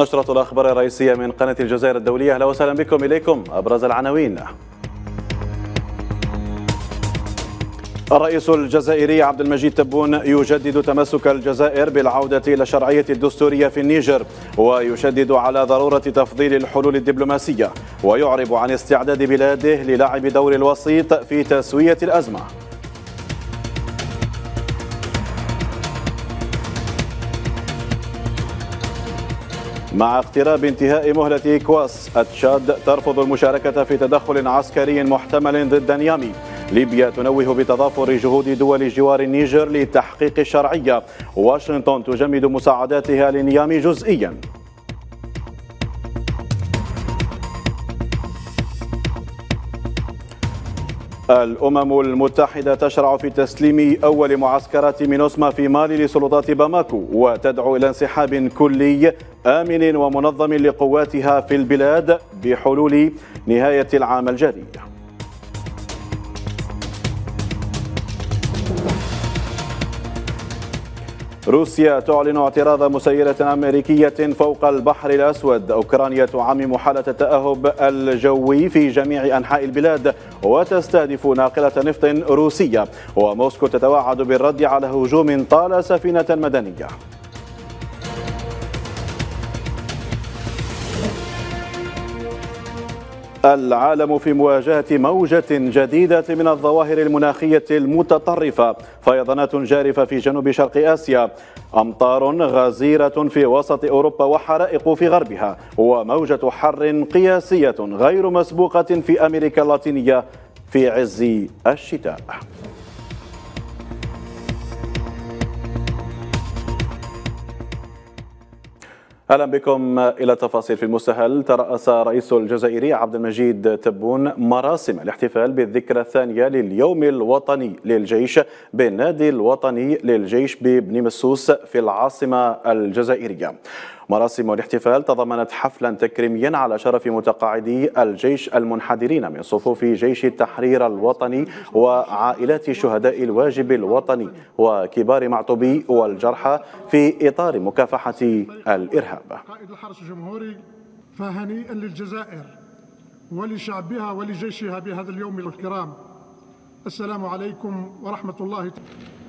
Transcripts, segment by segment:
نشرة الأخبار الرئيسية من قناة الجزائر الدولية أهلا وسهلا بكم إليكم أبرز العناوين الرئيس الجزائري عبد المجيد تبون يجدد تمسك الجزائر بالعودة إلى الشرعية الدستورية في النيجر ويشدد على ضرورة تفضيل الحلول الدبلوماسية ويعرب عن استعداد بلاده للعب دور الوسيط في تسوية الأزمة مع اقتراب انتهاء مهلة كواس التشاد ترفض المشاركة في تدخل عسكري محتمل ضد نيامي ليبيا تنوه بتضافر جهود دول جوار النيجر لتحقيق الشرعية واشنطن تجمد مساعداتها لنيامي جزئياً الأمم المتحدة تشرع في تسليم أول معسكرات مينوسما في مالي لسلطات باماكو وتدعو إلى انسحاب كلي آمن ومنظم لقواتها في البلاد بحلول نهاية العام الجاري روسيا تعلن اعتراض مسيرة أمريكية فوق البحر الأسود أوكرانيا تعمم حالة التأهب الجوي في جميع أنحاء البلاد وتستهدف ناقلة نفط روسية وموسكو تتوعد بالرد على هجوم طال سفينة مدنية العالم في مواجهة موجة جديدة من الظواهر المناخية المتطرفة فيضانات جارفة في جنوب شرق آسيا أمطار غزيرة في وسط أوروبا وحرائق في غربها وموجة حر قياسية غير مسبوقة في أمريكا اللاتينية في عز الشتاء اهلا بكم الى تفاصيل في المستهل تراس رئيس الجزائري عبد المجيد تبون مراسم الاحتفال بالذكرى الثانيه لليوم الوطني للجيش بالنادي الوطني للجيش بابن مسوس في العاصمه الجزائريه مراسم الاحتفال تضمنت حفلا تكريميا على شرف متقاعدي الجيش المنحدرين من صفوف جيش التحرير الوطني وعائلات شهداء الواجب الوطني وكبار معطوبي والجرحى في إطار مكافحة الإرهاب قائد الحرس الجمهوري فهنيئا للجزائر ولشعبها ولجيشها بهذا اليوم الكرام السلام عليكم ورحمة الله تعالى.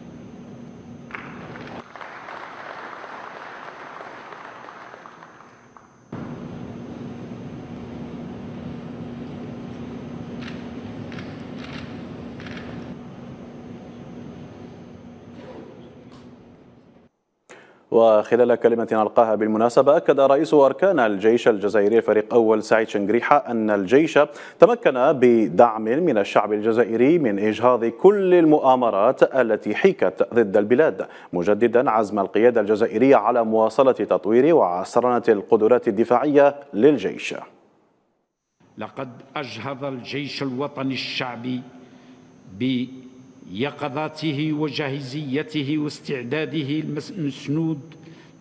وخلال كلمة ألقاها بالمناسبة أكد رئيس أركان الجيش الجزائري فريق أول سعيد شنقريحة أن الجيش تمكن بدعم من الشعب الجزائري من إجهاض كل المؤامرات التي حيكت ضد البلاد مجددا عزم القيادة الجزائرية على مواصلة تطوير وعصرنة القدرات الدفاعية للجيش لقد أجهض الجيش الوطني الشعبي ب يقظته وجاهزيته واستعداده المسنود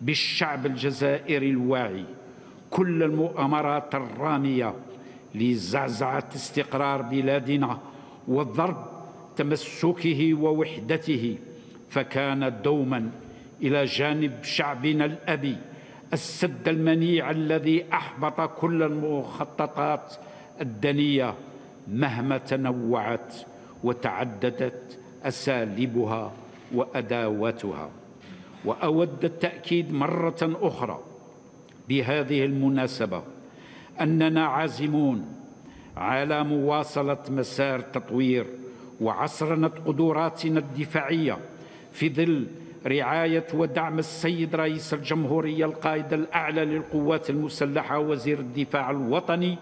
بالشعب الجزائري الواعي كل المؤامرات الرامية لزعزعة استقرار بلادنا وضرب تمسكه ووحدته فكان دوما إلى جانب شعبنا الأبي السد المنيع الذي أحبط كل المخططات الدنية مهما تنوعت وتعددت أساليبها وأداواتها وأود التأكيد مرة أخرى بهذه المناسبة أننا عازمون على مواصلة مسار تطوير وعصرنة قدراتنا الدفاعية في ظل رعاية ودعم السيد رئيس الجمهورية القائد الأعلى للقوات المسلحة وزير الدفاع الوطني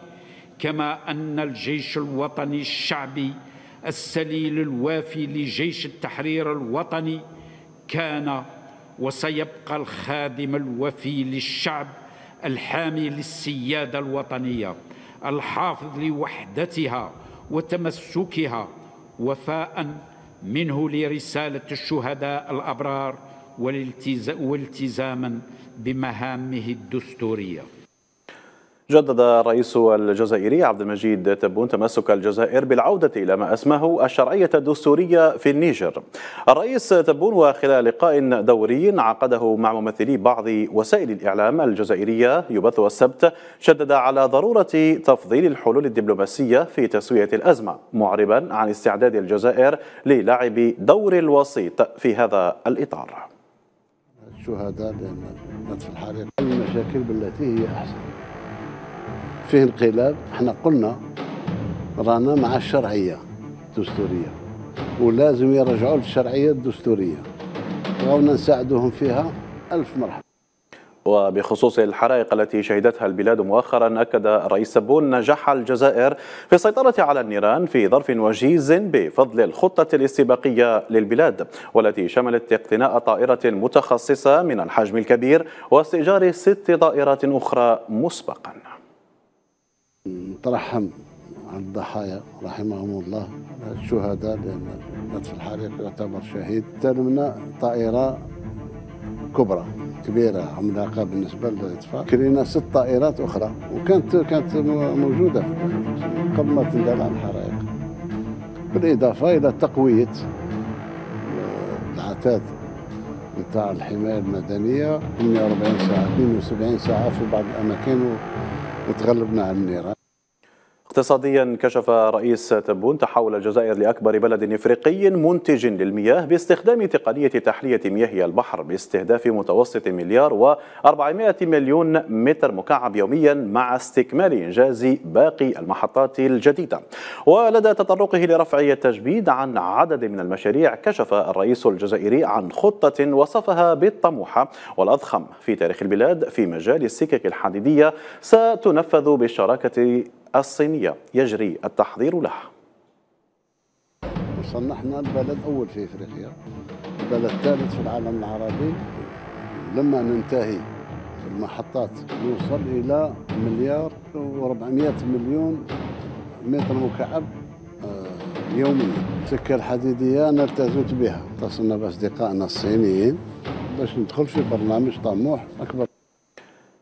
كما أن الجيش الوطني الشعبي السليل الوافي لجيش التحرير الوطني كان وسيبقى الخادم الوفي للشعب الحامي للسياده الوطنيه الحافظ لوحدتها وتمسكها وفاء منه لرساله الشهداء الابرار والالتزاما بمهامه الدستوريه جدد الرئيس الجزائري عبد المجيد تبون تمسك الجزائر بالعودة إلى ما أسماه الشرعية الدستورية في النيجر الرئيس تبون وخلال لقاء دوري عقده مع ممثلي بعض وسائل الإعلام الجزائرية يبث السبت شدد على ضرورة تفضيل الحلول الدبلوماسية في تسوية الأزمة معربا عن استعداد الجزائر للعب دور الوسيط في هذا الإطار الشهداء لأن في الحريق المشاكل بالتي هي أحسن فيه انقلاب احنا قلنا رانا مع الشرعيه الدستوريه ولازم يرجعوا للشرعيه الدستوريه وغونا نساعدهم فيها الف مرحبا وبخصوص الحرائق التي شهدتها البلاد مؤخرا أكد الرئيس سبون نجاح الجزائر في السيطرة على النيران في ظرف وجيز بفضل الخطة الاستباقية للبلاد والتي شملت اقتناء طائرة متخصصة من الحجم الكبير واستئجار ست طائرات أخرى مسبقاً نترحم عن الضحايا رحمهم الله الشهداء لأن مات في الحريق يعتبر شهيد ترمنا طائرة كبرى كبيرة عملاقة بالنسبة للإطفاء كرينا ست طائرات أخرى وكانت كانت موجودة قبل ما تندلع الحرائق بالإضافة إلى تقوية آه، العتاد نتاع الحماية المدنية 48 ساعة 72 ساعة في بعض الأماكن وتغلبنا على النيران اقتصاديا كشف رئيس تبون تحول الجزائر لأكبر بلد إفريقي منتج للمياه باستخدام تقنية تحلية مياه البحر باستهداف متوسط مليار و400 مليون متر مكعب يوميا مع استكمال إنجاز باقي المحطات الجديدة ولدى تطرقه لرفع التجبيد عن عدد من المشاريع كشف الرئيس الجزائري عن خطة وصفها بالطموحة والأضخم في تاريخ البلاد في مجال السكك الحديدية ستنفذ بالشراكة الصينية يجري التحضير له صنحنا البلد أول في إفريقيا البلد الثالث في العالم العربي لما ننتهي في المحطات نوصل إلى مليار و400 مليون متر مكعب آه، يوميا السكة الحديدية نلتزمت بها اتصلنا بأصدقائنا الصينيين باش ندخل في برنامج طموح أكبر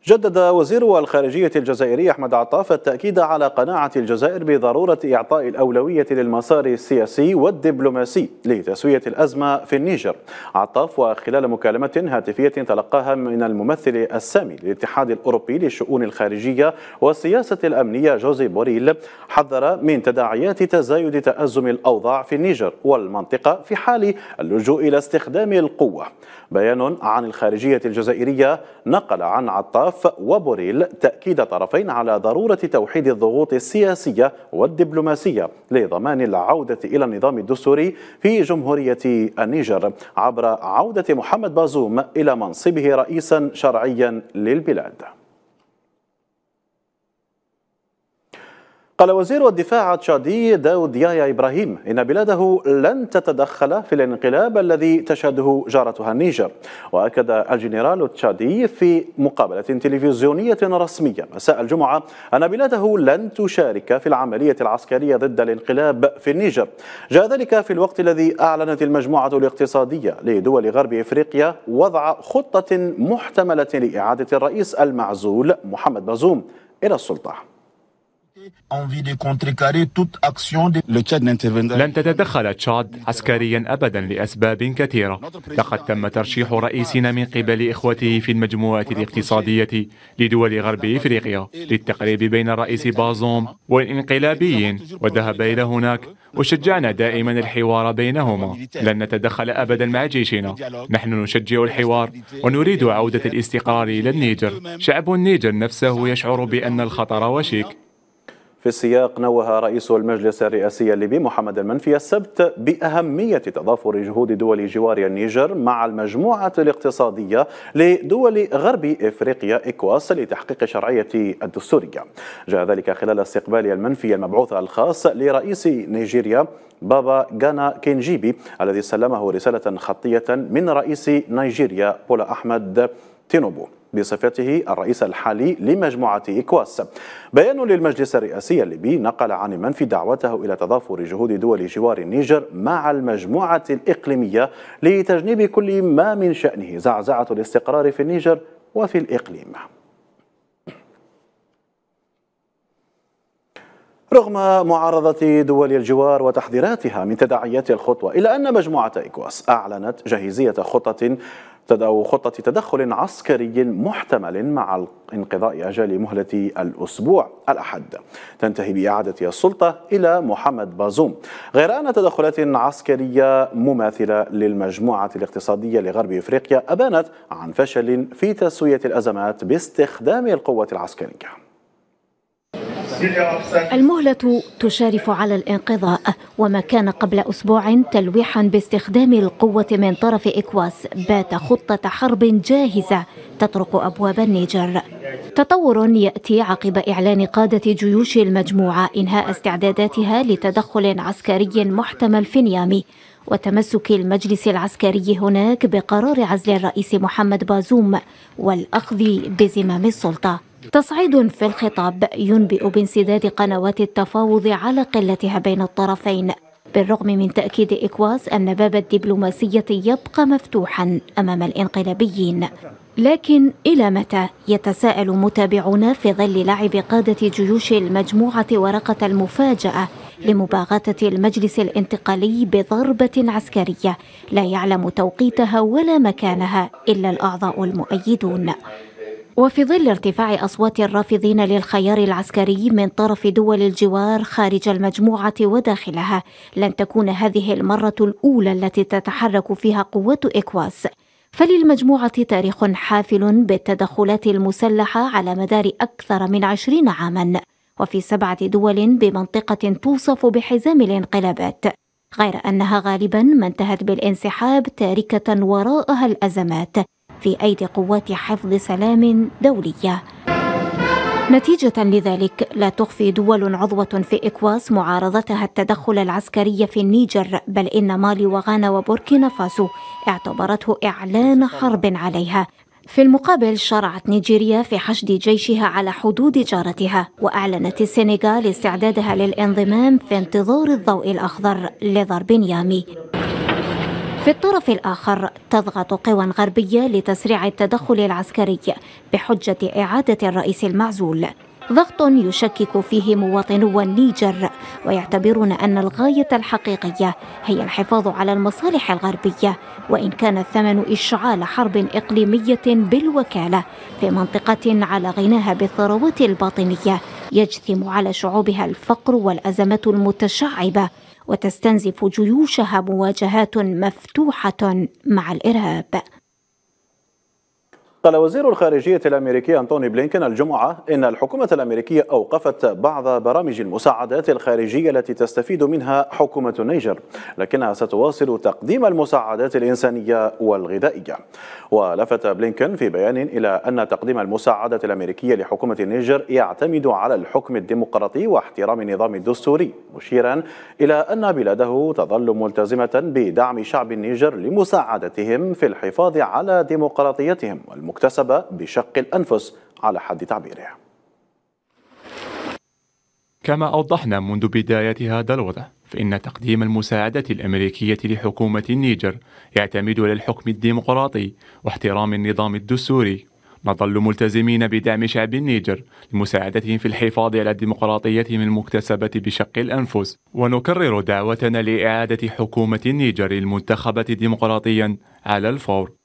جدد وزير الخارجية الجزائري أحمد عطاف التأكيد على قناعة الجزائر بضرورة إعطاء الأولوية للمسار السياسي والدبلوماسي لتسوية الأزمة في النيجر عطاف وخلال مكالمة هاتفية تلقاها من الممثل السامي للاتحاد الأوروبي للشؤون الخارجية والسياسة الأمنية جوزي بوريل حذر من تداعيات تزايد تأزم الأوضاع في النيجر والمنطقة في حال اللجوء إلى استخدام القوة بيان عن الخارجية الجزائرية نقل عن عطاف الطرف وبوريل تأكيد طرفين على ضرورة توحيد الضغوط السياسية والدبلوماسية لضمان العودة إلى النظام الدستوري في جمهورية النيجر عبر عودة محمد بازوم إلى منصبه رئيسا شرعيا للبلاد قال وزير الدفاع التشادي داود يايا إبراهيم إن بلاده لن تتدخل في الانقلاب الذي تشهده جارتها النيجر وأكد الجنرال التشادي في مقابلة تلفزيونية رسمية مساء الجمعة أن بلاده لن تشارك في العملية العسكرية ضد الانقلاب في النيجر جاء ذلك في الوقت الذي أعلنت المجموعة الاقتصادية لدول غرب إفريقيا وضع خطة محتملة لإعادة الرئيس المعزول محمد بازوم إلى السلطة لن تتدخل تشاد عسكريا أبدا لأسباب كثيرة لقد تم ترشيح رئيسنا من قبل إخوته في المجموعة الاقتصادية لدول غرب إفريقيا للتقريب بين الرئيس بازوم والإنقلابيين وذهب إلى هناك وشجعنا دائما الحوار بينهما لن نتدخل أبدا مع جيشنا نحن نشجع الحوار ونريد عودة الاستقرار إلى النيجر شعب النيجر نفسه يشعر بأن الخطر وشيك في السياق نوه رئيس المجلس الرئاسي الليبي محمد المنفي السبت بأهمية تضافر جهود دول جوار النيجر مع المجموعة الاقتصادية لدول غرب إفريقيا إكواس لتحقيق الشرعية الدستورية جاء ذلك خلال استقبال المنفي المبعوث الخاص لرئيس نيجيريا بابا غانا كينجيبي الذي سلمه رسالة خطية من رئيس نيجيريا بولا أحمد تينوبو بصفته الرئيس الحالي لمجموعة إكواس بيان للمجلس الرئاسي الليبي نقل عن منفي دعوته إلى تضافر جهود دول جوار النيجر مع المجموعة الإقليمية لتجنيب كل ما من شأنه زعزعة الاستقرار في النيجر وفي الإقليم رغم معارضة دول الجوار وتحذيراتها من تداعيات الخطوة إلا أن مجموعة إكواس أعلنت جاهزية خطة تدعو خطة تدخل عسكري محتمل مع انقضاء أجال مهلة الأسبوع الأحد تنتهي بإعادة السلطة إلى محمد بازوم غير أن تدخلات عسكرية مماثلة للمجموعة الاقتصادية لغرب إفريقيا أبانت عن فشل في تسوية الأزمات باستخدام القوة العسكرية المهلة تشارف على الانقضاء وما كان قبل أسبوع تلويحا باستخدام القوة من طرف إكواس بات خطة حرب جاهزة تطرق أبواب النيجر تطور يأتي عقب إعلان قادة جيوش المجموعة إنهاء استعداداتها لتدخل عسكري محتمل في نيامي وتمسك المجلس العسكري هناك بقرار عزل الرئيس محمد بازوم والأخذ بزمام السلطة تصعيد في الخطاب ينبئ بانسداد قنوات التفاوض على قلتها بين الطرفين بالرغم من تأكيد إكواس أن باب الدبلوماسية يبقى مفتوحا أمام الإنقلابيين لكن إلى متى يتساءل متابعونا في ظل لعب قادة جيوش المجموعة ورقة المفاجأة لمباغتة المجلس الانتقالي بضربة عسكرية لا يعلم توقيتها ولا مكانها إلا الأعضاء المؤيدون وفي ظل ارتفاع أصوات الرافضين للخيار العسكري من طرف دول الجوار خارج المجموعة وداخلها لن تكون هذه المرة الأولى التي تتحرك فيها قوات إكواس فللمجموعة تاريخ حافل بالتدخلات المسلحة على مدار أكثر من عشرين عاما وفي سبعة دول بمنطقة توصف بحزام الانقلابات غير أنها غالبا ما انتهت بالانسحاب تاركة وراءها الأزمات في أيدي قوات حفظ سلام دولية نتيجة لذلك لا تخفي دول عضوة في إكواس معارضتها التدخل العسكري في النيجر بل إن مالي وغانا وبوركينا فاسو اعتبرته إعلان حرب عليها في المقابل شرعت نيجيريا في حشد جيشها على حدود جارتها وأعلنت السنغال استعدادها للانضمام في انتظار الضوء الأخضر لضرب نيامي في الطرف الآخر تضغط قوى غربية لتسريع التدخل العسكري بحجة إعادة الرئيس المعزول ضغط يشكك فيه مواطنو النيجر ويعتبرون أن الغاية الحقيقية هي الحفاظ على المصالح الغربية وإن كان الثمن إشعال حرب إقليمية بالوكالة في منطقة على غناها بالثروات الباطنية يجثم على شعوبها الفقر والأزمات المتشعبة وتستنزف جيوشها مواجهات مفتوحة مع الإرهاب قال وزير الخارجية الأمريكي أنتوني بلينكن الجمعة إن الحكومة الأمريكية أوقفت بعض برامج المساعدات الخارجية التي تستفيد منها حكومة النيجر لكنها ستواصل تقديم المساعدات الإنسانية والغذائية ولفت بلينكن في بيان إلى أن تقديم المساعدة الأمريكية لحكومة النيجر يعتمد على الحكم الديمقراطي واحترام النظام الدستوري مشيرا إلى أن بلاده تظل ملتزمة بدعم شعب النيجر لمساعدتهم في الحفاظ على ديمقراطيتهم والم المكتسبة بشق الأنفس على حد تعبيره كما أوضحنا منذ بداية هذا الوضع فإن تقديم المساعدة الأمريكية لحكومة النيجر يعتمد على الحكم الديمقراطي واحترام النظام الدستوري نظل ملتزمين بدعم شعب النيجر لمساعدتهم في الحفاظ على ديمقراطيتهم المكتسبة بشق الأنفس ونكرر دعوتنا لإعادة حكومة النيجر المنتخبة ديمقراطيا على الفور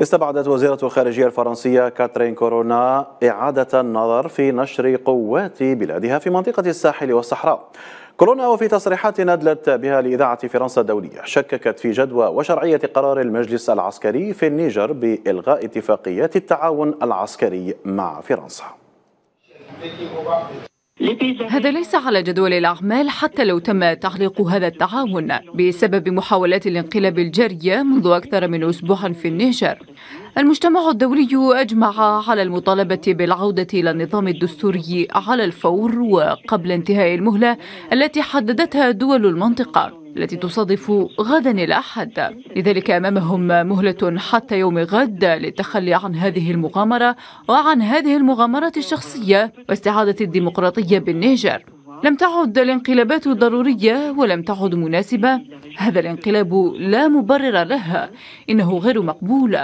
استبعدت وزيرة الخارجية الفرنسية كاترين كورونا إعادة النظر في نشر قوات بلادها في منطقة الساحل والصحراء كورونا وفي تصريحات ندلت بها لإذاعة فرنسا الدولية شككت في جدوى وشرعية قرار المجلس العسكري في النيجر بإلغاء اتفاقيات التعاون العسكري مع فرنسا هذا ليس على جدول الأعمال حتى لو تم تعليق هذا التعاون بسبب محاولات الانقلاب الجارية منذ أكثر من أسبوع في النيجر المجتمع الدولي أجمع على المطالبة بالعودة إلى النظام الدستوري على الفور وقبل انتهاء المهلة التي حددتها دول المنطقة التي تصادف غدا الأحد لذلك أمامهم مهلة حتى يوم غد للتخلي عن هذه المغامرة وعن هذه المغامرة الشخصية واستعادة الديمقراطية بالنيجر لم تعد الانقلابات ضرورية ولم تعد مناسبة هذا الانقلاب لا مبرر له إنه غير مقبول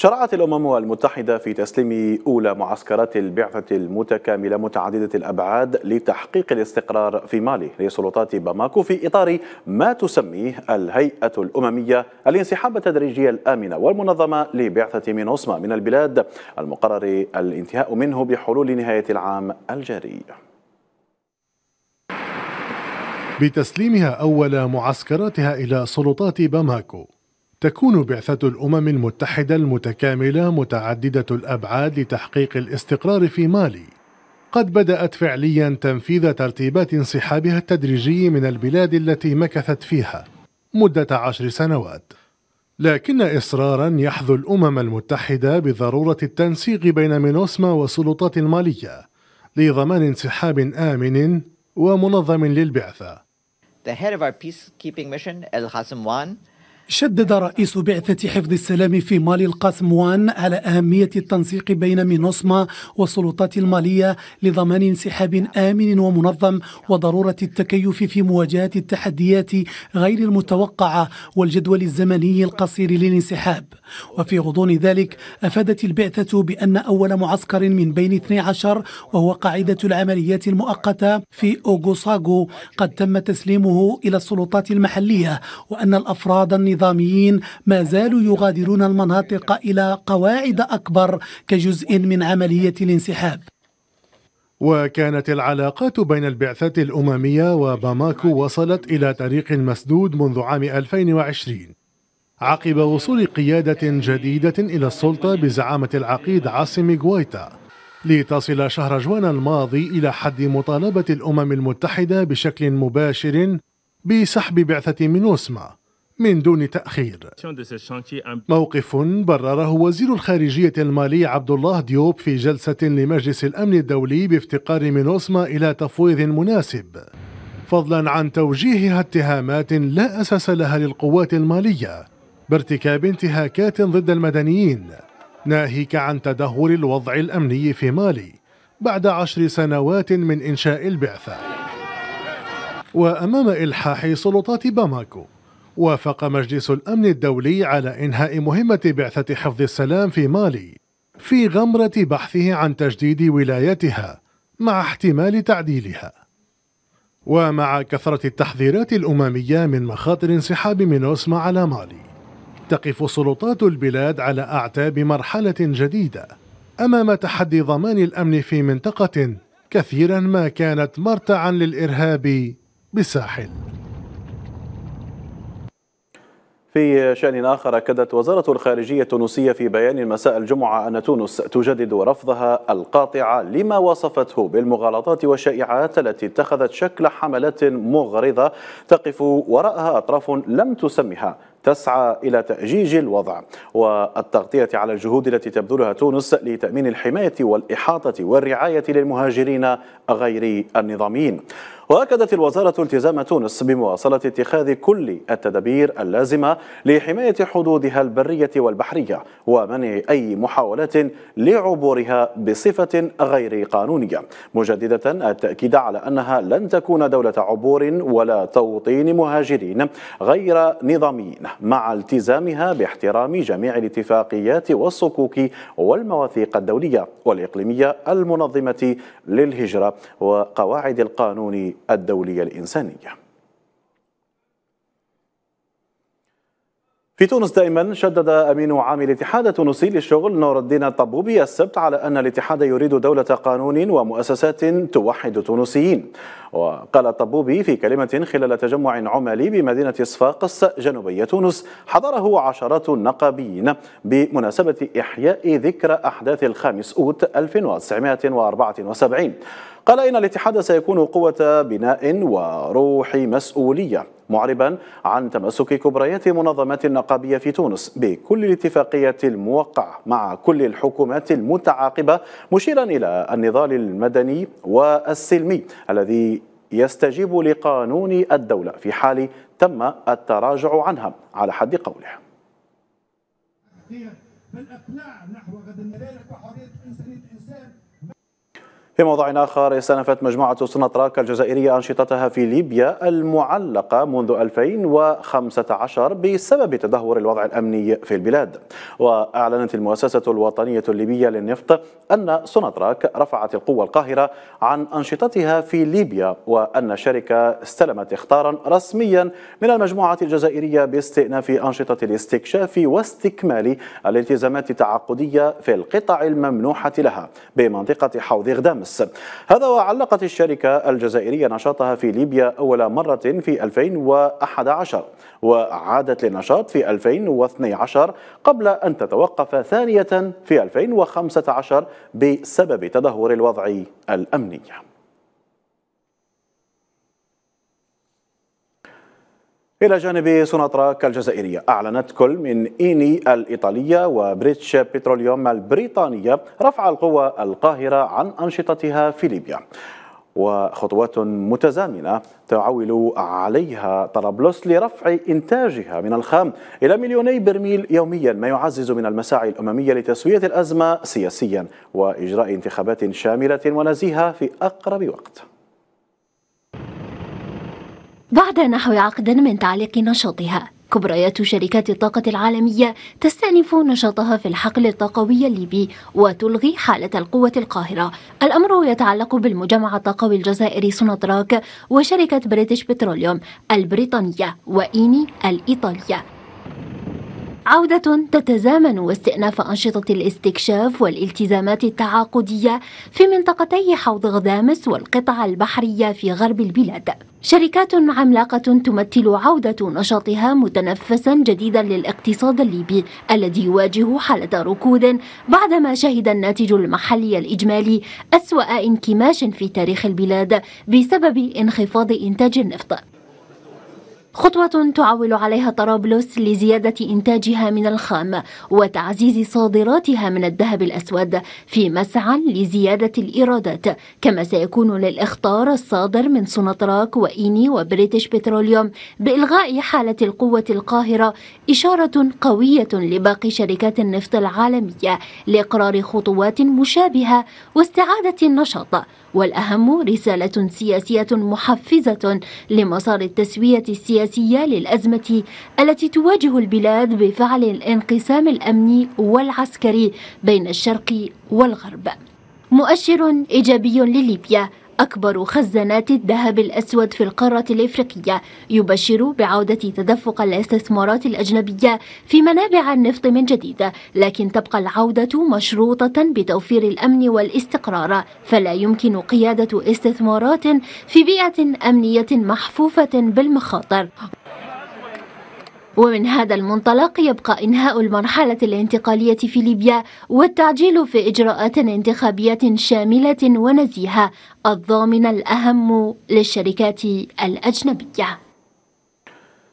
شرعت الأمم المتحدة في تسليم أولى معسكرات البعثة المتكاملة متعددة الأبعاد لتحقيق الاستقرار في مالي لسلطات باماكو في إطار ما تسميه الهيئة الأممية الانسحاب التدريجي الآمنة والمنظمة لبعثة مينوسما من البلاد المقرر الانتهاء منه بحلول نهاية العام الجاري بتسليمها أول معسكراتها إلى سلطات باماكو تكون بعثة الأمم المتحدة المتكاملة متعددة الأبعاد لتحقيق الاستقرار في مالي قد بدأت فعليا تنفيذ ترتيبات انسحابها التدريجي من البلاد التي مكثت فيها مدة عشر سنوات لكن إصرارا يحظو الأمم المتحدة بضرورة التنسيق بين مينوسما والسلطات المالية لضمان انسحاب آمن ومنظم للبعثة The head of our peacekeeping mission, El Hassan Wan, شدد رئيس بعثة حفظ السلام في مالي القاسم وان على أهمية التنسيق بين مينوسما والسلطات المالية لضمان انسحاب آمن ومنظم وضرورة التكيف في مواجهة التحديات غير المتوقعة والجدول الزمني القصير للانسحاب وفي غضون ذلك أفادت البعثة بأن أول معسكر من بين 12 وهو قاعدة العمليات المؤقتة في أوغوساغو قد تم تسليمه إلى السلطات المحلية وأن الأفراد النظام النظاميين ما زالوا يغادرون المناطق إلى قواعد أكبر كجزء من عملية الانسحاب وكانت العلاقات بين البعثات الأممية وباماكو وصلت إلى طريق مسدود منذ عام 2020 عقب وصول قيادة جديدة إلى السلطة بزعامة العقيد عاصم غويتا لتصل شهر جوان الماضي إلى حد مطالبة الأمم المتحدة بشكل مباشر بسحب بعثة مينوسما من دون تأخير موقف برره وزير الخارجية المالي عبد الله ديوب في جلسة لمجلس الأمن الدولي بافتقار مينوسما إلى تفويض مناسب فضلا عن توجيهها اتهامات لا أساس لها للقوات المالية بارتكاب انتهاكات ضد المدنيين ناهيك عن تدهور الوضع الأمني في مالي بعد عشر سنوات من إنشاء البعثة وأمام إلحاح سلطات باماكو وافق مجلس الأمن الدولي على إنهاء مهمة بعثة حفظ السلام في مالي في غمرة بحثه عن تجديد ولايتها مع احتمال تعديلها ومع كثرة التحذيرات الأممية من مخاطر انسحاب مينوسما على مالي تقف سلطات البلاد على أعتاب مرحلة جديدة أمام تحدي ضمان الأمن في منطقة كثيرا ما كانت مرتعا للإرهاب بساحل في شأن آخر أكدت وزارة الخارجية التونسية في بيان مساء الجمعة أن تونس تجدد رفضها القاطع لما وصفته بالمغالطات والشائعات التي اتخذت شكل حملات مغرضة تقف وراءها أطراف لم تسمها تسعى إلى تأجيج الوضع والتغطية على الجهود التي تبذلها تونس لتأمين الحماية والإحاطة والرعاية للمهاجرين غير النظاميين وأكدت الوزارة التزام تونس بمواصلة اتخاذ كل التدابير اللازمة لحماية حدودها البرية والبحرية ومنع أي محاولات لعبورها بصفة غير قانونية مجددة التأكيد على أنها لن تكون دولة عبور ولا توطين مهاجرين غير نظاميين مع التزامها باحترام جميع الاتفاقيات والصكوك والمواثيق الدولية والإقليمية المنظمة للهجرة وقواعد القانون الدولي الإنسانية في تونس دائما شدد امين عام الاتحاد التونسي للشغل نور الدين الطبوبي السبت على ان الاتحاد يريد دوله قانون ومؤسسات توحد تونسيين وقال الطبوبي في كلمه خلال تجمع عمالي بمدينه صفاقس جنوبيه تونس حضره عشرات النقابيين بمناسبه احياء ذكرى احداث الخامس اوت 1974 قال إن الاتحاد سيكون قوة بناء وروح مسؤولية معربا عن تمسك كبريات منظمات النقابية في تونس بكل الاتفاقية الموقعة مع كل الحكومات المتعاقبة مشيرا إلى النضال المدني والسلمي الذي يستجيب لقانون الدولة في حال تم التراجع عنها على حد قوله فالأقلاع نحو غد الممالك وحرية الإنسانية في موضوع آخر استأنفت مجموعة سنطراك الجزائرية أنشطتها في ليبيا المعلقة منذ 2015 بسبب تدهور الوضع الأمني في البلاد وأعلنت المؤسسة الوطنية الليبية للنفط أن سنطراك رفعت القوة القاهرة عن أنشطتها في ليبيا وأن الشركة استلمت اختارا رسميا من المجموعة الجزائرية باستئناف أنشطة الاستكشاف واستكمال الالتزامات التعاقدية في القطع الممنوحة لها بمنطقة حوض غدامس تونس هذا وعلقت الشركة الجزائرية نشاطها في ليبيا أول مرة في 2011 وعادت للنشاط في 2012 قبل أن تتوقف ثانية في 2015 بسبب تدهور الوضع الأمني إلى جانب سوناتراك الجزائرية أعلنت كل من إيني الإيطالية وبريتش بتروليوم البريطانية رفع القوى القاهرة عن أنشطتها في ليبيا وخطوات متزامنة تعول عليها طرابلس لرفع إنتاجها من الخام إلى مليوني برميل يوميا ما يعزز من المساعي الأممية لتسوية الأزمة سياسيا وإجراء انتخابات شاملة ونزيهة في أقرب وقت بعد نحو عقد من تعليق نشاطها كبريات شركات الطاقة العالمية تستأنف نشاطها في الحقل الطاقوي الليبي وتلغي حالة القوة القاهرة الأمر يتعلق بالمجمع الطاقوي الجزائري سوناتراك وشركة بريتش بتروليوم البريطانية وإيني الإيطالية عودة تتزامن استئناف أنشطة الاستكشاف والالتزامات التعاقدية في منطقتي حوض غدامس والقطعة البحرية في غرب البلاد شركات عملاقة تمثل عودة نشاطها متنفسا جديدا للاقتصاد الليبي الذي يواجه حالة ركود بعدما شهد الناتج المحلي الإجمالي أسوأ انكماش في تاريخ البلاد بسبب انخفاض إنتاج النفط خطوة تعول عليها طرابلس لزيادة إنتاجها من الخام وتعزيز صادراتها من الذهب الأسود في مسعى لزيادة الإيرادات كما سيكون للإخطار الصادر من سوناتراك وإيني وبريتش بتروليوم بإلغاء حالة القوة القاهرة إشارة قوية لباقي شركات النفط العالمية لإقرار خطوات مشابهة واستعادة النشاط والأهم رسالة سياسية محفزة لمسار التسوية السياسية للأزمة التي تواجه البلاد بفعل الانقسام الأمني والعسكري بين الشرق والغرب مؤشر إيجابي لليبيا أكبر خزانات الذهب الأسود في القارة الإفريقية يبشر بعودة تدفق الاستثمارات الأجنبية في منابع النفط من جديد لكن تبقى العودة مشروطة بتوفير الأمن والاستقرار فلا يمكن قيادة استثمارات في بيئة أمنية محفوفة بالمخاطر ومن هذا المنطلق يبقى إنهاء المرحلة الانتقالية في ليبيا والتعجيل في إجراءات انتخابية شاملة ونزيهة الضامن الأهم للشركات الأجنبية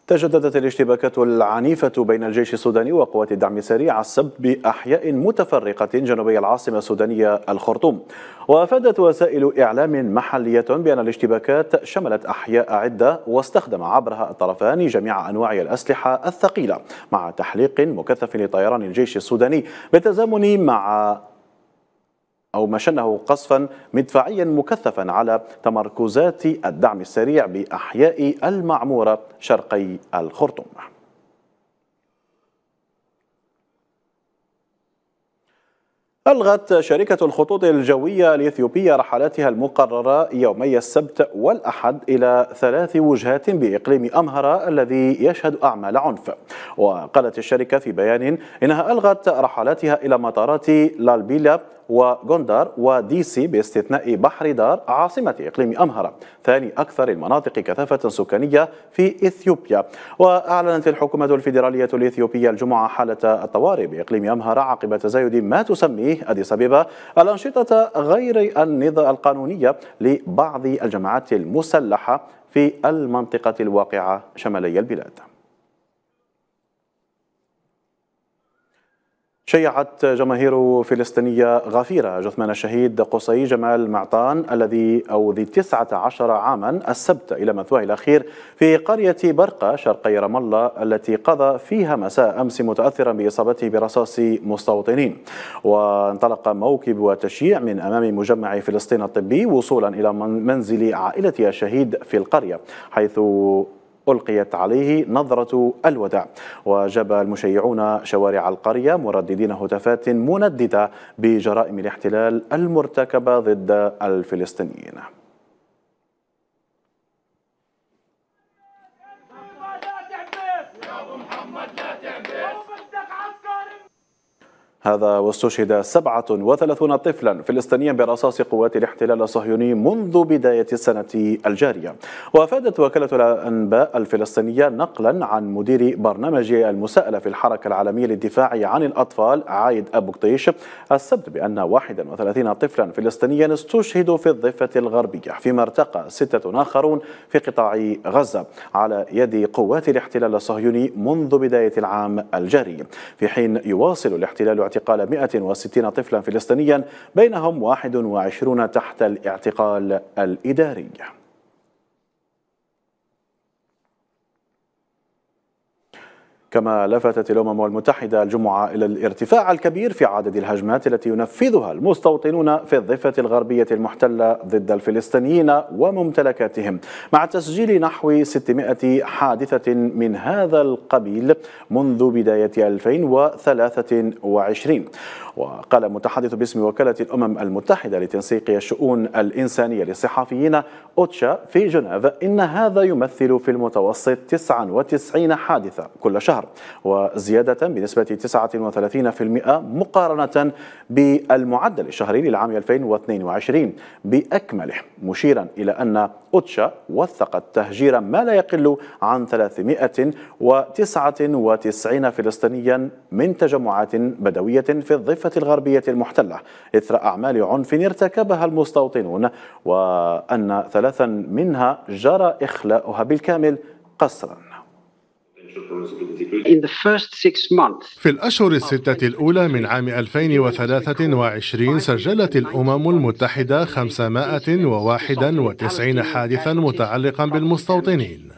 تجددت الاشتباكات العنيفة بين الجيش السوداني وقوات الدعم السريع السبت بأحياء متفرقة جنوبي العاصمة السودانية الخرطوم وأفادت وسائل إعلام محلية بأن الاشتباكات شملت أحياء عدة واستخدم عبرها الطرفان جميع أنواع الأسلحة الثقيلة مع تحليق مكثف لطيران الجيش السوداني بالتزامن مع أو ما شنه قصفا مدفعيا مكثفا على تمركزات الدعم السريع بأحياء المعمورة شرقي الخرطوم ألغت شركة الخطوط الجوية الإثيوبية رحلاتها المقررة يومي السبت والأحد إلى ثلاث وجهات بإقليم أمهرة الذي يشهد أعمال عنف وقالت الشركة في بيان إنها ألغت رحلاتها إلى مطارات لالبيلا وغوندار وديسي باستثناء بحر دار عاصمة إقليم أمهرة ثاني أكثر المناطق كثافة سكانية في إثيوبيا وأعلنت الحكومة الفيدرالية الإثيوبية الجمعة حالة الطوارئ بإقليم أمهرة عقب تزايد ما تسميه أديسابيبا الأنشطة غير القانونية لبعض الجماعات المسلحة في المنطقة الواقعة شمالي البلاد شيعت جماهير فلسطينية غفيرة جثمان الشهيد قصي جمال معطان الذي أو ذي 19 عاما السبت إلى مثواه الأخير في قرية برقة شرقي رام الله التي قضى فيها مساء أمس متأثرا بإصابته برصاص مستوطنين وانطلق موكب وتشيع من أمام مجمع فلسطين الطبي وصولا إلى منزل عائلة الشهيد في القرية حيث ألقيت عليه نظرة الوداع وجب المشيعون شوارع القرية مرددين هتافات منددة بجرائم الاحتلال المرتكبة ضد الفلسطينيين هذا واستشهد 37 طفلا فلسطينيا برصاص قوات الاحتلال الصهيوني منذ بداية السنة الجارية وأفادت وكالة الأنباء الفلسطينية نقلا عن مدير برنامج المساءلة في الحركة العالمية للدفاع عن الأطفال عايد أبو قطيش السبت بأن 31 طفلا فلسطينيا استشهدوا في الضفة الغربية فيما ارتقى ستة آخرون في قطاع غزة على يد قوات الاحتلال الصهيوني منذ بداية العام الجاري في حين يواصل الاحتلال اعتقال 160 طفلا فلسطينيا بينهم 21 تحت الاعتقال الإداري كما لفتت الأمم المتحدة الجمعة إلى الارتفاع الكبير في عدد الهجمات التي ينفذها المستوطنون في الضفة الغربية المحتلة ضد الفلسطينيين وممتلكاتهم مع تسجيل نحو 600 حادثة من هذا القبيل منذ بداية 2023 وقال متحدث باسم وكالة الأمم المتحدة لتنسيق الشؤون الإنسانية للصحفيين أوتشا في جنيف إن هذا يمثل في المتوسط 99 حادثة كل شهر وزيادة بنسبة 39% مقارنة بالمعدل الشهري للعام 2022 بأكمله مشيرا إلى أن أوتشا وثقت تهجير ما لا يقل عن 399 فلسطينيا من تجمعات بدوية في الضفة الغربية المحتلة إثر أعمال عنف ارتكبها المستوطنون وأن ثلاثا منها جرى إخلاؤها بالكامل قسرا في الأشهر الستة الأولى من عام 2023 سجلت الأمم المتحدة 591 حادثا متعلقا بالمستوطنين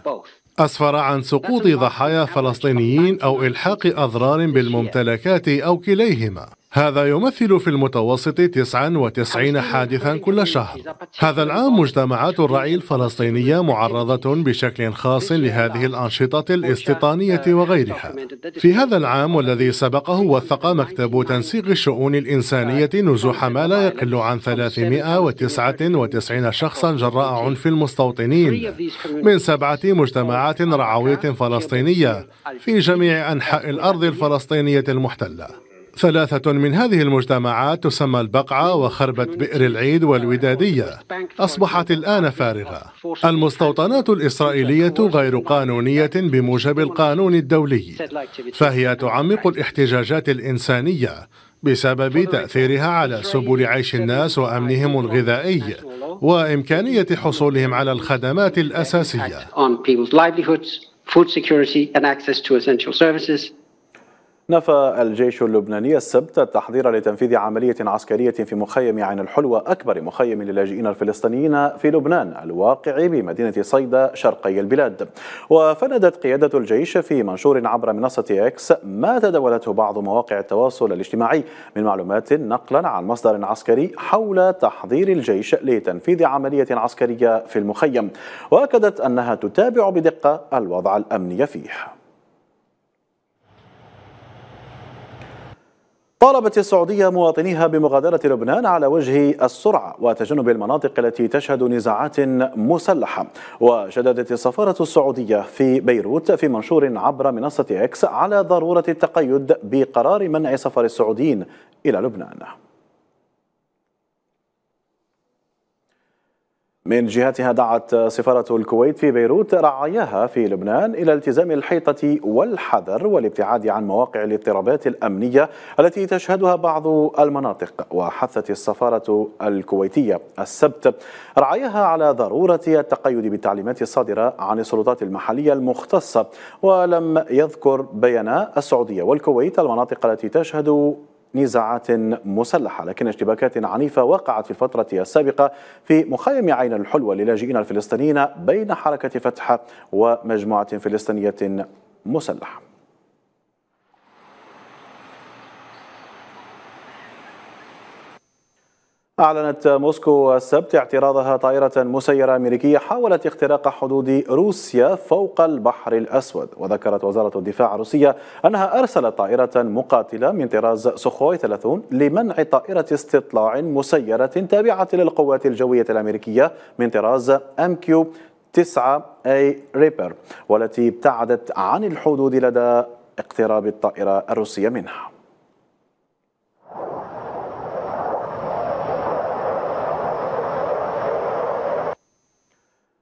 أسفر عن سقوط ضحايا فلسطينيين أو إلحاق أضرار بالممتلكات أو كليهما هذا يمثل في المتوسط 99 حادثا كل شهر هذا العام مجتمعات الرعي الفلسطينية معرضة بشكل خاص لهذه الأنشطة الاستيطانية وغيرها في هذا العام والذي سبقه وثق مكتب تنسيق الشؤون الإنسانية نزوح ما لا يقل عن 399 شخصا جراء عنف المستوطنين من سبعة مجتمعات رعوية فلسطينية في جميع أنحاء الأرض الفلسطينية المحتلة ثلاثة من هذه المجتمعات تسمى البقعة وخربة بئر العيد والودادية أصبحت الآن فارغة المستوطنات الإسرائيلية غير قانونية بموجب القانون الدولي فهي تعمق الاحتجاجات الإنسانية بسبب تأثيرها على سبل عيش الناس وأمنهم الغذائي وإمكانية حصولهم على الخدمات الأساسية نفى الجيش اللبناني السبت التحضير لتنفيذ عملية عسكرية في مخيم عين الحلوة أكبر مخيم للاجئين الفلسطينيين في لبنان الواقع بمدينة صيدا شرقي البلاد وفندت قيادة الجيش في منشور عبر منصة إكس ما تداولته بعض مواقع التواصل الاجتماعي من معلومات نقلا عن مصدر عسكري حول تحضير الجيش لتنفيذ عملية عسكرية في المخيم وأكدت أنها تتابع بدقة الوضع الأمني فيه طالبت السعودية مواطنيها بمغادرة لبنان على وجه السرعة وتجنب المناطق التي تشهد نزاعات مسلحة وشددت السفارة السعودية في بيروت في منشور عبر منصة إكس على ضرورة التقيد بقرار منع سفر السعوديين إلى لبنان من جهتها دعت سفارة الكويت في بيروت رعاياها في لبنان إلى التزام الحيطة والحذر والابتعاد عن مواقع الاضطرابات الأمنية التي تشهدها بعض المناطق وحثت السفارة الكويتية السبت رعاياها على ضرورة التقيد بالتعليمات الصادرة عن السلطات المحلية المختصة ولم يذكر بيانا السعودية والكويت المناطق التي تشهد نزاعات مسلحة لكن اشتباكات عنيفة وقعت في الفترة السابقة في مخيم عين الحلوة للاجئين الفلسطينيين بين حركة فتح ومجموعة فلسطينية مسلحة أعلنت موسكو السبت اعتراضها طائرة مسيرة أمريكية حاولت اختراق حدود روسيا فوق البحر الأسود وذكرت وزارة الدفاع الروسية أنها أرسلت طائرة مقاتلة من طراز سخوي 30 لمنع طائرة استطلاع مسيرة تابعة للقوات الجوية الأمريكية من طراز أم كيو 9 أي ريبر والتي ابتعدت عن الحدود لدى اقتراب الطائرة الروسية منها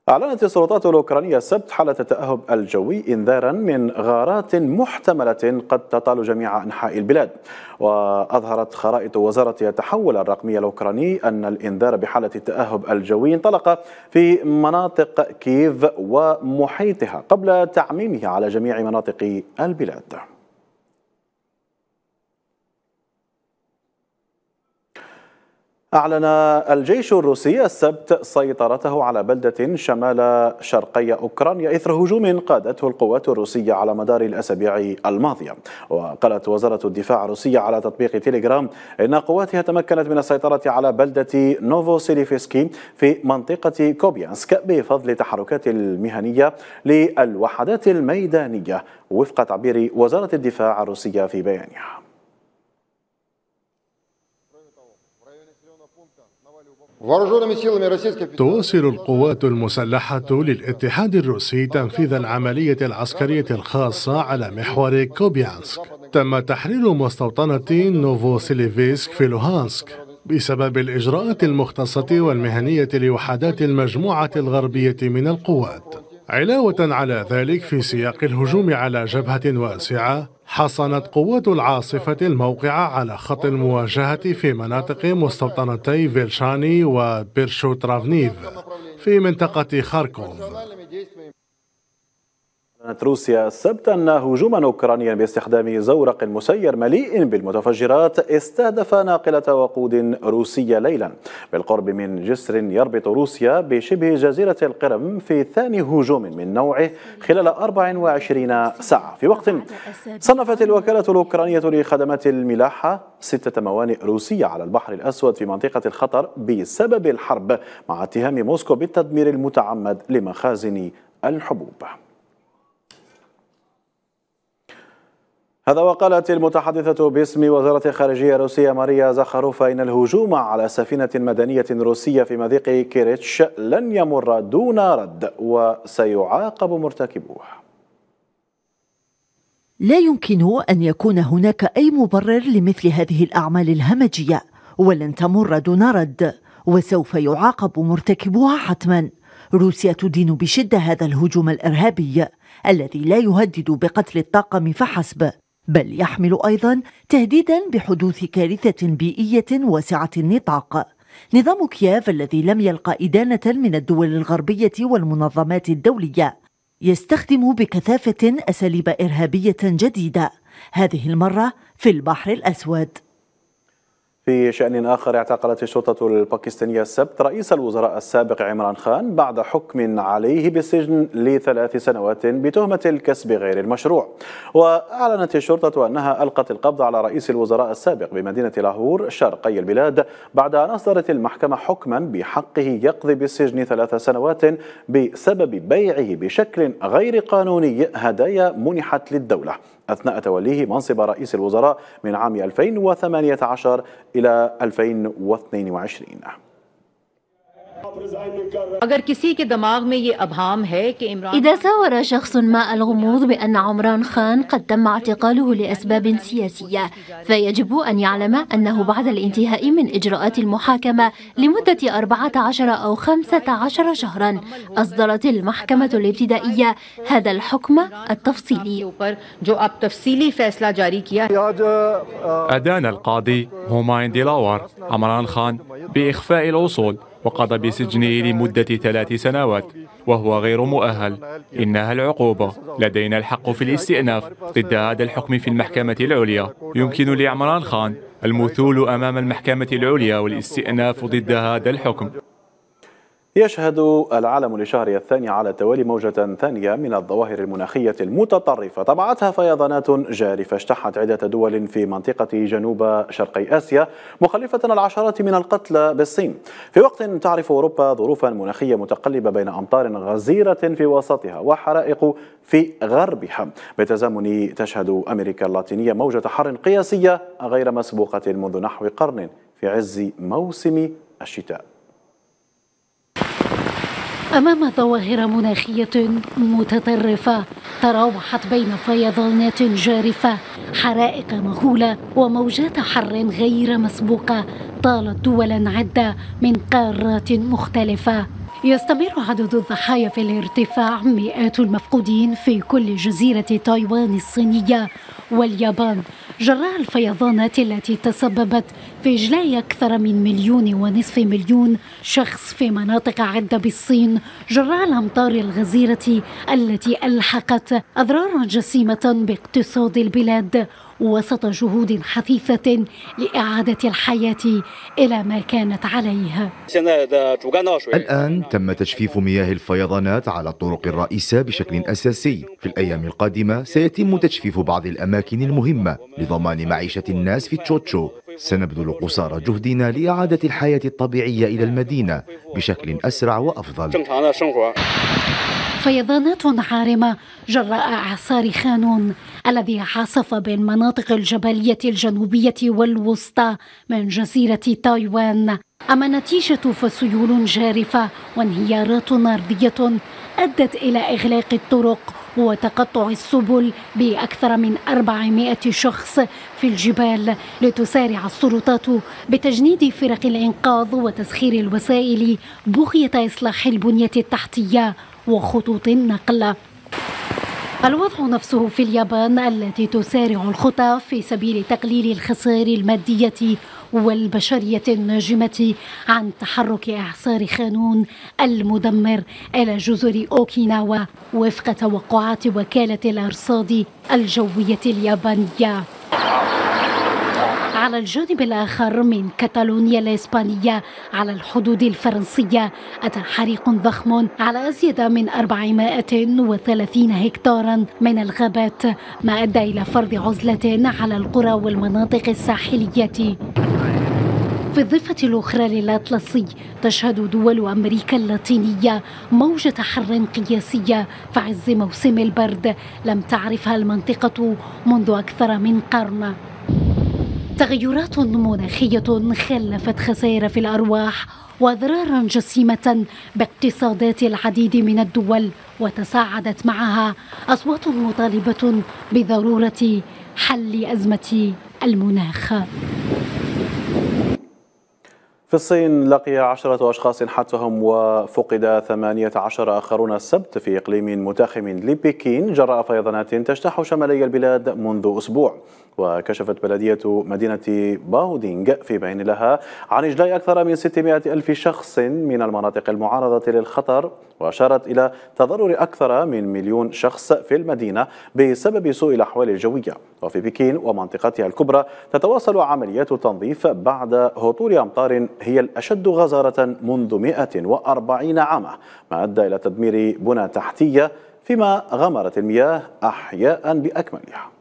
أعلنت السلطات الأوكرانية السبت حالة التأهب الجوي إنذارا من غارات محتملة قد تطال جميع أنحاء البلاد وأظهرت خرائط وزارة التحول الرقمي الأوكراني أن الإنذار بحالة التأهب الجوي انطلق في مناطق كييف ومحيطها قبل تعميمه على جميع مناطق البلاد أعلن الجيش الروسي السبت سيطرته على بلدة شمال شرقي أوكرانيا إثر هجوم قادته القوات الروسية على مدار الأسابيع الماضية وقالت وزارة الدفاع الروسية على تطبيق تيليجرام إن قواتها تمكنت من السيطرة على بلدة نوفوسيليفسكي في منطقة كوبيانسك بفضل تحركات المهنية للوحدات الميدانية وفق تعبير وزارة الدفاع الروسية في بيانها تواصل القوات المسلحة للاتحاد الروسي تنفيذ العملية العسكرية الخاصة على محور كوبيانسك تم تحرير مستوطنة نوفوسيليفيسك في لوهانسك بسبب الإجراءات المختصة والمهنية لوحدات المجموعة الغربية من القوات علاوة على ذلك في سياق الهجوم على جبهة واسعة حصنت قوات العاصفة الموقع على خط المواجهة في مناطق مستوطنتي فيلشاني وبيرشوترافنيف في منطقة خاركوف أعلنت روسيا السبت أن هجوما أوكرانيا باستخدام زورق مسير مليء بالمتفجرات استهدف ناقلة وقود روسية ليلا بالقرب من جسر يربط روسيا بشبه جزيرة القرم في ثاني هجوم من نوعه خلال 24 ساعة في وقت صنفت الوكالة الأوكرانية لخدمات الملاحة ستة موانئ روسية على البحر الأسود في منطقة الخطر بسبب الحرب مع اتهام موسكو بالتدمير المتعمد لمخازن الحبوب هذا وقالت المتحدثة باسم وزارة خارجية روسية ماريا زخاروفا إن الهجوم على سفينة مدنية روسية في مضيق كيريتش لن يمر دون رد وسيعاقب مرتكبوه لا يمكن أن يكون هناك أي مبرر لمثل هذه الأعمال الهمجية ولن تمر دون رد وسوف يعاقب مرتكبوها حتما روسيا تدين بشدة هذا الهجوم الإرهابي الذي لا يهدد بقتل الطاقم فحسب بل يحمل ايضا تهديدا بحدوث كارثه بيئيه واسعه النطاق نظام كييف الذي لم يلقى إدانة من الدول الغربية والمنظمات الدولية يستخدم بكثافة أساليب إرهابية جديدة هذه المرة في البحر الأسود في شأن آخر اعتقلت الشرطة الباكستانية السبت رئيس الوزراء السابق عمران خان بعد حكم عليه بالسجن لثلاث سنوات بتهمة الكسب غير المشروع وأعلنت الشرطة أنها ألقت القبض على رئيس الوزراء السابق بمدينة لاهور شرقي البلاد بعد أن أصدرت المحكمة حكما بحقه يقضي بالسجن ثلاث سنوات بسبب بيعه بشكل غير قانوني هدايا منحت للدولة أثناء توليه منصب رئيس الوزراء من عام 2018 إلى 2022 إذا ساور شخص ما الغموض بأن عمران خان قد تم اعتقاله لأسباب سياسية فيجب أن يعلم أنه بعد الانتهاء من إجراءات المحاكمة لمدة 14 أو 15 شهرا أصدرت المحكمة الابتدائية هذا الحكم التفصيلي أدان القاضي هومين ديلاور عمران خان بإخفاء الأصول وقضى بسجنه لمدة ثلاث سنوات وهو غير مؤهل إنها العقوبة لدينا الحق في الاستئناف ضد هذا الحكم في المحكمة العليا يمكن لعمران خان المثول أمام المحكمة العليا والاستئناف ضد هذا الحكم يشهد العالم لشهرها الثاني على التوالي موجة ثانية من الظواهر المناخية المتطرفة طبعتها فيضانات جارفة اجتاحت عدة دول في منطقة جنوب شرقي آسيا مخلفة العشرات من القتلى بالصين في وقت تعرف أوروبا ظروفا مناخية متقلبة بين أمطار غزيرة في وسطها وحرائق في غربها بالتزامن تشهد أمريكا اللاتينية موجة حر قياسية غير مسبوقة منذ نحو قرن في عز موسم الشتاء أمام ظواهر مناخية متطرفة تراوحت بين فيضانات جارفة حرائق مهولة وموجات حر غير مسبوقة طالت دولا عدة من قارات مختلفة يستمر عدد الضحايا في الارتفاع مئات المفقودين في كل جزيرة تايوان الصينية واليابان جراء الفيضانات التي تسببت في إجلاء أكثر من مليون ونصف مليون شخص في مناطق عدة بالصين جراء الأمطار الغزيرة التي ألحقت أضرارا جسيمة باقتصاد البلاد وسط جهود حثيثة لإعادة الحياة إلى ما كانت عليها الآن تم تجفيف مياه الفيضانات على الطرق الرئيسة بشكل أساسي في الأيام القادمة سيتم تجفيف بعض الأماكن المهمة لضمان معيشة الناس في تشوتشو سنبذل قصارى جهدنا لإعادة الحياة الطبيعية إلى المدينة بشكل أسرع وأفضل فيضانات عارمة جراء إعصار خانون الذي عاصف بين مناطق الجبلية الجنوبية والوسطى من جزيرة تايوان أما النتيجة فسيول جارفة وانهيارات أرضية أدت إلى إغلاق الطرق وتقطع السبل بأكثر من 400 شخص في الجبال لتسارع السلطات بتجنيد فرق الإنقاذ وتسخير الوسائل بغية إصلاح البنية التحتية وخطوط النقل الوضع نفسه في اليابان التي تسارع الخطى في سبيل تقليل الخسائر المادية والبشرية الناجمة عن تحرك إعصار خانون المدمر إلى جزر أوكيناوا وفق توقعات وكالة الأرصاد الجوية اليابانية على الجانب الآخر من كتالونيا الإسبانية على الحدود الفرنسية أتى حريق ضخم على أزيد من 430 هكتارا من الغابات ما أدى إلى فرض عزلة على القرى والمناطق الساحلية في الضفة الأخرى للأطلسي تشهد دول أمريكا اللاتينية موجة حر قياسية في عز موسم البرد لم تعرفها المنطقة منذ أكثر من قرن تغيرات مناخية خلفت خسائر في الأرواح وأضرارا جسيمة باقتصادات العديد من الدول وتساعدت معها أصوات مطالبة بضرورة حل أزمة المناخ في الصين لقي عشرة أشخاص حتفهم وفقد ثمانية عشر آخرون السبت في إقليم متاخم لبكين جراء فيضانات تجتاح شمالي البلاد منذ أسبوع وكشفت بلدية مدينة باودينغ في بين لها عن إجلاء أكثر من 600 ألف شخص من المناطق المعارضة للخطر وأشارت إلى تضرر أكثر من مليون شخص في المدينة بسبب سوء الأحوال الجوية وفي بكين ومنطقتها الكبرى تتواصل عمليات التنظيف بعد هطول أمطار هي الأشد غزارة منذ 140 عاما ما أدى إلى تدمير بنى تحتية فيما غمرت المياه أحياء بأكملها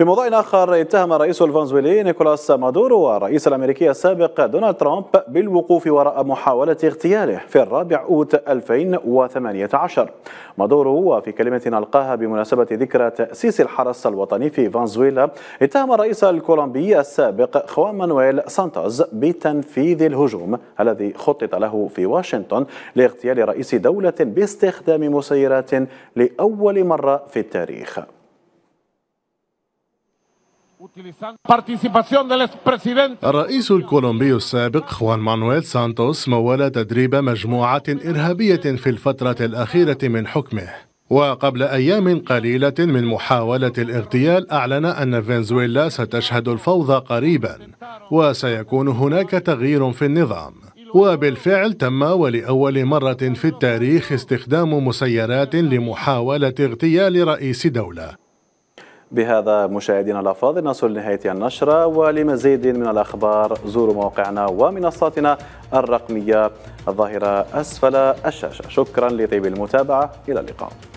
في موضوع آخر اتهم الرئيس الفنزويلي نيكولاس مادورو والرئيس الأمريكي السابق دونالد ترامب بالوقوف وراء محاولة اغتياله في الرابع أوت 2018 مادورو وفي كلمة ألقاها بمناسبة ذكرى تأسيس الحرس الوطني في فنزويلا اتهم الرئيس الكولومبي السابق خوان مانويل سانتوز بتنفيذ الهجوم الذي خطط له في واشنطن لاغتيال رئيس دولة باستخدام مسيرات لأول مرة في التاريخ الرئيس الكولومبي السابق خوان مانويل سانتوس مول تدريب مجموعة إرهابية في الفترة الأخيرة من حكمه وقبل أيام قليلة من محاولة الاغتيال أعلن أن فنزويلا ستشهد الفوضى قريبا وسيكون هناك تغيير في النظام وبالفعل تم ولأول مرة في التاريخ استخدام مسيرات لمحاولة اغتيال رئيس دولة بهذا مشاهدينا الافاضل نصل لنهايه النشره ولمزيد من الاخبار زوروا موقعنا ومنصاتنا الرقميه الظاهره اسفل الشاشه شكرا لطيب المتابعه الى اللقاء